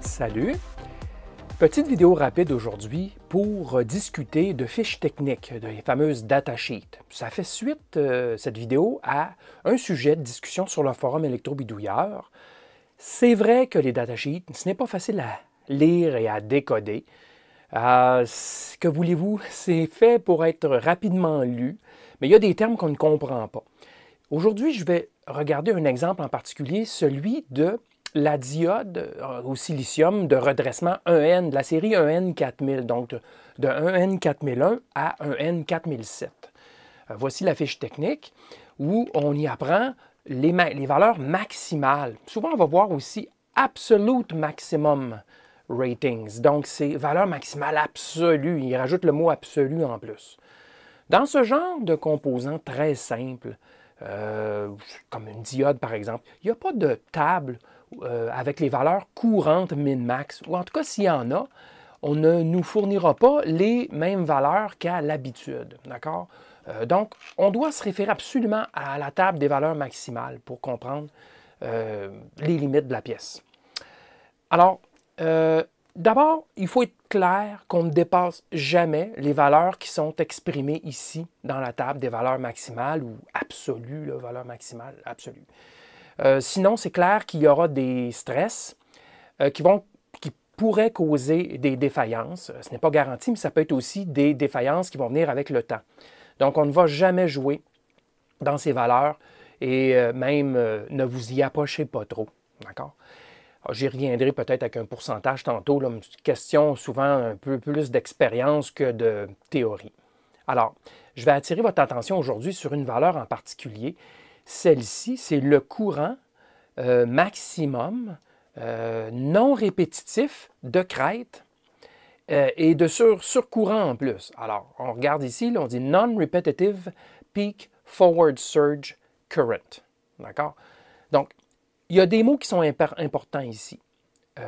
salut! Petite vidéo rapide aujourd'hui pour euh, discuter de fiches techniques, des fameuses datasheets. Ça fait suite, euh, cette vidéo, à un sujet de discussion sur le forum électrobidouilleur. C'est vrai que les datasheets, ce n'est pas facile à lire et à décoder. Euh, que voulez-vous? C'est fait pour être rapidement lu, mais il y a des termes qu'on ne comprend pas. Aujourd'hui, je vais regarder un exemple en particulier, celui de la diode euh, au silicium de redressement 1N, e de la série 1N4000, e donc de, 1N4001 e à 1N4007. Euh, voici la fiche technique où on y apprend les, valeurs maximales. Souvent, on va voir aussi absolute maximum ratings. Donc, ces valeurs maximales absolues. Il rajoute le mot absolu en plus. Dans ce genre de composants très simple, euh, comme une diode par exemple, il n'y a pas de table euh, avec les valeurs courantes min-max, ou en tout cas s'il y en a, on ne nous fournira pas les mêmes valeurs qu'à l'habitude. D'accord? Euh, donc, on doit se référer absolument à la table des valeurs maximales pour comprendre euh, les limites de la pièce. Alors, d'abord, il faut être clair qu'on ne dépasse jamais les valeurs qui sont exprimées ici dans la table des valeurs maximales ou absolues, la valeur maximale absolue. Euh, sinon, c'est clair qu'il y aura des stress euh, qui pourraient causer des défaillances. Euh, ce n'est pas garanti, mais ça peut être aussi des défaillances qui vont venir avec le temps. Donc, on ne va jamais jouer dans ces valeurs et même ne vous y approchez pas trop. D'accord? J'y reviendrai peut-être avec un pourcentage tantôt, là, une question souvent un peu plus d'expérience que de théorie. Alors, je vais attirer votre attention aujourd'hui sur une valeur en particulier celle-ci, c'est le courant euh, maximum euh, non répétitif de crête euh, et de sur, surcourant en plus. Alors, on regarde ici, on dit Non-Repetitive Peak Forward Surge Current. D'accord? Donc, il y a des mots qui sont importants ici.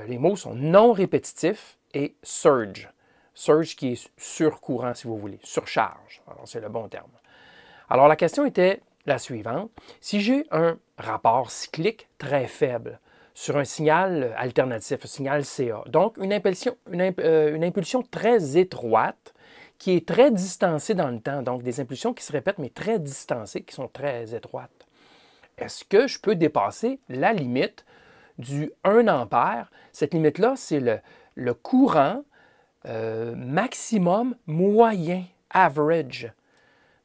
les mots sont non répétitif et surge. Surge qui est surcourant, si vous voulez, surcharge. Alors, c'est le bon terme. Alors, la question était la suivante. Si j'ai un rapport cyclique très faible sur un signal alternatif, un signal CA, donc euh, une impulsion, très étroite qui est très distancée dans le temps, donc des impulsions qui se répètent mais très distancées, qui sont très étroites. Est-ce que je peux dépasser la limite du 1 ampère? Cette limite-là, c'est le, courant euh, maximum moyen, average,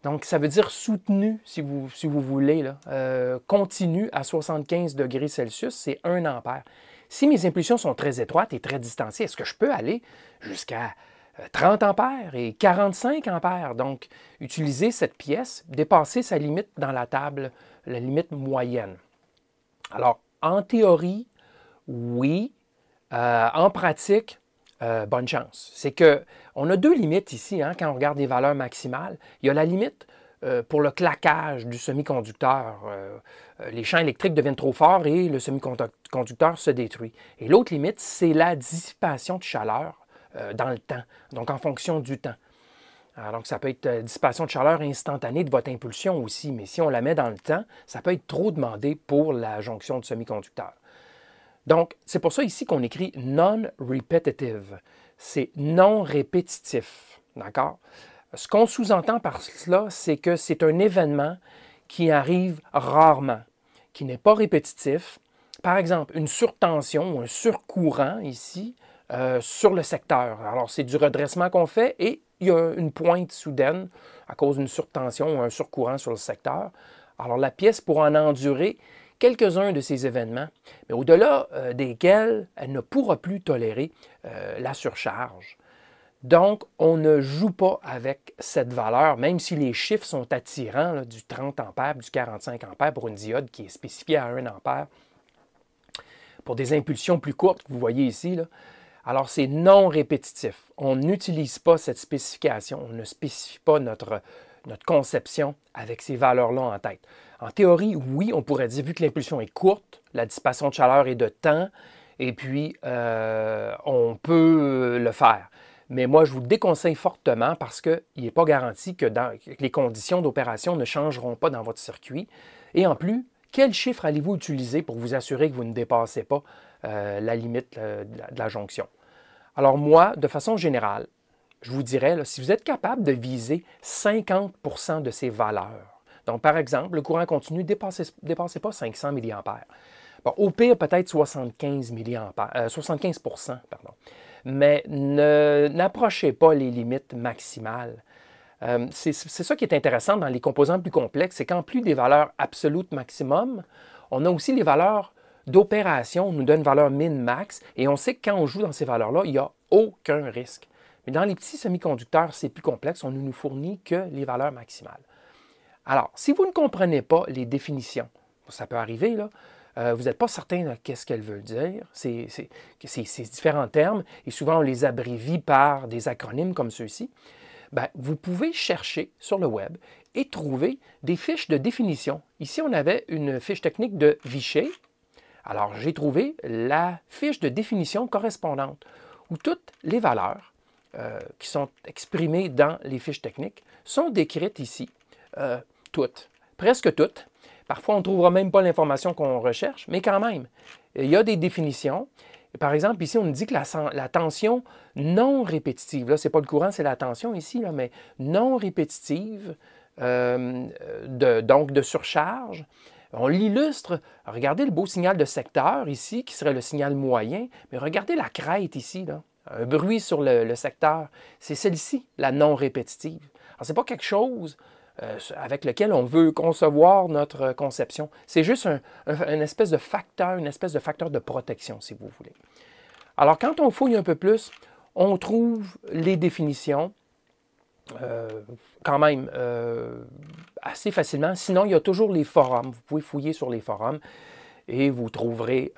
donc, ça veut dire soutenu, si vous, voulez, là, euh, à 75 degrés Celsius, c'est 1 ampère. Si mes impulsions sont très étroites et très distanciées, est-ce que je peux aller jusqu'à 30 euh, ampères et 45 ampères? Donc, utiliser cette pièce, dépasser sa limite dans la table, la limite moyenne. Alors, en théorie, oui. Euh, en pratique, euh, bonne chance. C'est que on a deux limites ici hein. quand on regarde les valeurs maximales. Il y a la limite euh, pour le claquage du semi-conducteur. Euh, les champs électriques deviennent trop forts et le semi-conducteur se détruit. Et l'autre limite, c'est la dissipation de chaleur dans le temps, donc en fonction du temps. donc, ça peut être dissipation de chaleur instantanée de votre impulsion aussi, mais si on la met dans le temps, ça peut être trop demandé pour la jonction de semi-conducteur. Donc, c'est pour ça ici qu'on écrit non-repetitive. C'est non répétitif. D'accord? Ce qu'on sous-entend par cela, c'est que c'est un événement qui arrive rarement, qui n'est pas répétitif. Par exemple, une surtension ou un surcourant ici euh, sur le secteur. Alors, c'est du redressement qu'on fait et il y a une pointe soudaine à cause d'une surtension ou un surcourant sur le secteur. Alors, la pièce, pour en endurer quelques-uns de ces événements, mais au-delà euh, desquels elle ne pourra plus tolérer euh, la surcharge. Donc, on ne joue pas avec cette valeur, même si les chiffres sont attirants, du 30 ampères, du 45 ampères pour une diode qui est spécifiée à 1 ampère. Pour des impulsions plus courtes, que vous voyez ici, alors, c'est non répétitif. On n'utilise pas cette spécification. On ne spécifie pas notre, notre conception avec ces valeurs-là en tête. En théorie, oui, on pourrait dire, vu que l'impulsion est courte, la dissipation de chaleur est de temps, et puis euh, on peut euh, le faire. Mais moi, je vous déconseille fortement parce qu'il n'est pas garanti que, les conditions d'opération ne changeront pas dans votre circuit. Et en plus, quels chiffres allez-vous utiliser pour vous assurer que vous ne dépassez pas euh, la limite de la jonction? Alors moi, de façon générale, je vous dirais, si vous êtes capable de viser 50 de ces valeurs, donc par exemple, le courant continu, ne dépassez, pas 500 mAh. au pire, peut-être 75 75 euh, pardon. Mais n'approchez pas les limites maximales. Euh, c'est ça qui est intéressant dans les composants plus complexes, c'est qu'en plus des valeurs absolutes maximum, on a aussi les valeurs d'opération, on nous donne une valeur min-max, et on sait que quand on joue dans ces valeurs-là, il n'y a aucun risque. Mais dans les petits semi-conducteurs, c'est plus complexe. On ne nous fournit que les valeurs maximales. Alors, si vous ne comprenez pas les définitions, ça peut arriver, là, euh, vous n'êtes pas certain de ce qu'elles veulent dire, ces, différents termes, et souvent on les abrévie par des acronymes comme ceux-ci, ben, vous pouvez chercher sur le web et trouver des fiches de définition. Ici, on avait une fiche technique de Vichy. Alors, j'ai trouvé la fiche de définition correspondante où toutes les valeurs euh, qui sont exprimées dans les fiches techniques sont décrites ici, euh, toutes, presque toutes. Parfois, on ne trouvera même pas l'information qu'on recherche, mais quand même, il y a des définitions. Par exemple, ici, on nous dit que la, tension non répétitive, là, ce n'est pas le courant, c'est la tension ici, là, mais non répétitive, euh, de, donc de surcharge, on l'illustre. Regardez le beau signal de secteur ici, qui serait le signal moyen, mais regardez la crête ici, là un bruit sur le, secteur, c'est celle-ci, la non répétitive. Alors, ce n'est pas quelque chose euh, avec lequel on veut concevoir notre conception. C'est juste un, une espèce de facteur, une espèce de facteur de protection, si vous voulez. Alors, quand on fouille un peu plus, on trouve les définitions euh, quand même euh, assez facilement. Sinon, il y a toujours les forums. Vous pouvez fouiller sur les forums et vous trouverez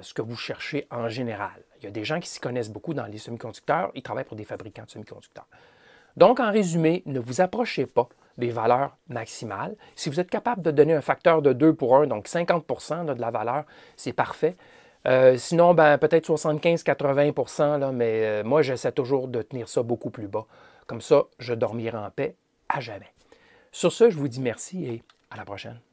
ce que vous cherchez en général. Il y a des gens qui s'y connaissent beaucoup dans les semi-conducteurs, ils travaillent pour des fabricants de semi-conducteurs. Donc, en résumé, ne vous approchez pas des valeurs maximales. Si vous êtes capable de donner un facteur de 2 pour 1, donc 50 de la valeur, c'est parfait. Euh, sinon, ben, peut-être 75-80 mais euh, moi, j'essaie toujours de tenir ça beaucoup plus bas. Comme ça, je dormirai en paix à jamais. Sur ce, je vous dis merci et à la prochaine.